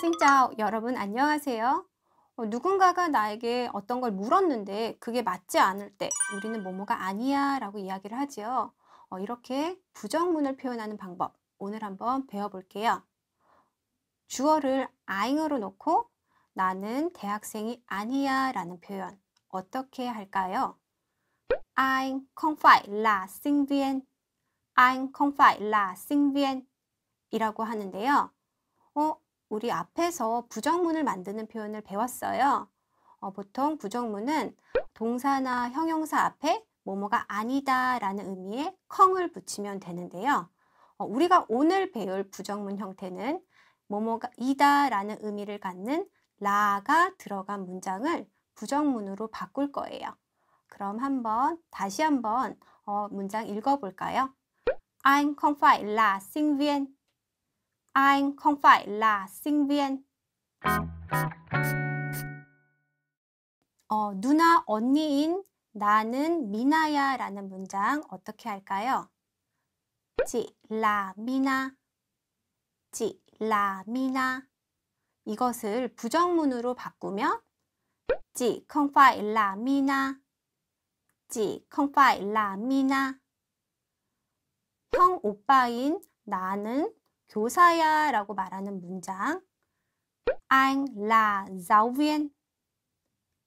승자 여러분 안녕하세요. 어, 누군가가 나에게 어떤 걸 물었는데 그게 맞지 않을 때 우리는 뭐뭐가 아니야 라고 이야기를 하지요. 어, 이렇게 부정문을 표현하는 방법 오늘 한번 배워볼게요. 주어를 아잉으로 놓고 나는 대학생이 아니야 라는 표현 어떻게 할까요? I'm không p h I'm không phải là sinh viên 이라고 하는데요. 어, 우리 앞에서 부정문을 만드는 표현을 배웠어요. 어, 보통 부정문은 동사나 형용사 앞에 뭐뭐가 아니다 라는 의미의 컹을 붙이면 되는데요. 어, 우리가 오늘 배울 부정문 형태는 뭐뭐가 이다 라는 의미를 갖는 라가 들어간 문장을 부정문으로 바꿀 거예요. 그럼 한번 다시 한번 어, 문장 읽어볼까요? Anh không phải là sinh viên. Anh không phải là sinh viên. 어, 누나 언니인 나는 미나야 라는 문장 어떻게 할까요? 지, 라, 미나. 지, 라, 미나. 이것을 부정문으로 바꾸면 지, không phải là 미나. 지, không phải là 미나. 오빠인 나는 교사야 라고 말하는 문장 Anh là giáo viên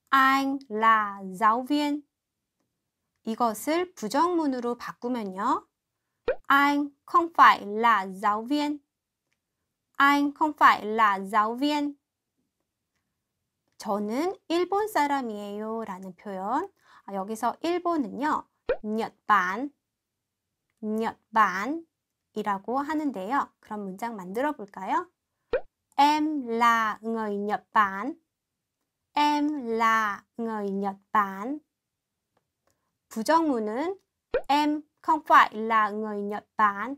Anh l a giáo viên 이것을 부정문으로 바꾸면요 Anh không phải l a giáo viên Anh không phải l a giáo viên 저는 일본 사람이에요 라는 표현 여기서 일본은요, 日 n 녀반이라고 하는데요. 그럼 문장 만들어 볼까요? Em là người Nhật Bản. Em là người Nhật Bản. 부정문은 em không phải là người Nhật Bản.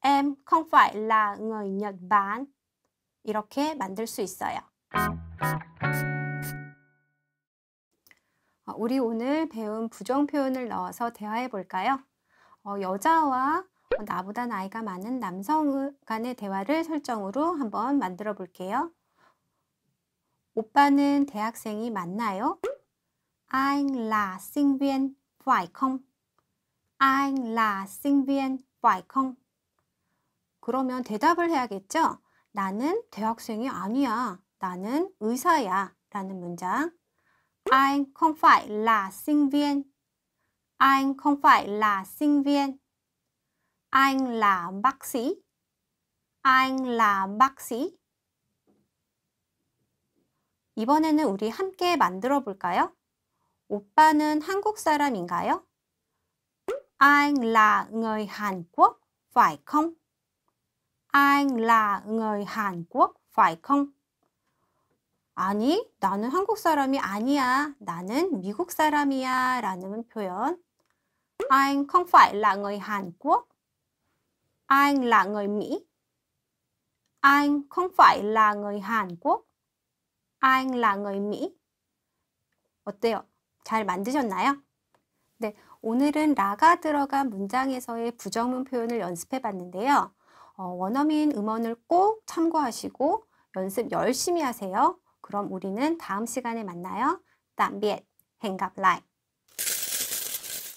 Em không phải là người Nhật Bản. 이렇게 만들 수 있어요. 우리 오늘 배운 부정 표현을 넣어서 대화해 볼까요? 어, 여자와 어, 나보다 나이가 많은 남성 간의 대화를 설정으로 한번 만들어 볼게요. 오빠는 대학생이 맞나요? Anh là sinh viên phải không? Anh là sinh viên phải không? 그러면 대답을 해야겠죠? 나는 대학생이 아니야. 나는 의사야. 라는 문장. Anh không phải là sinh viên Anh không phải là sinh viên. Anh là bác sĩ. Anh là bác sĩ. 이번에는 우리 함께 만들어 볼까요? 오빠는 한국 사람인가요? Anh là người Hàn Quốc, phải không? Anh là người Hàn Quốc, phải không? 아니, 나는 한국 사람이 아니야. 나는 미국 사람이야. 라는 표현 Anh không phải là người Hàn Quốc. Anh là người Mỹ. Anh không phải là người Hàn Quốc. Anh là người Mỹ. 어때요? 잘 만드셨나요? 네, 오늘은 라가 들어간 문장에서의 부정문 표현을 연습해 봤는데요. 어, 원어민 음원을 꼭 참고하시고 연습 열심히 하세요. 그럼 우리는 다음 시간에 만나요. 땀비엣, 행갑라이.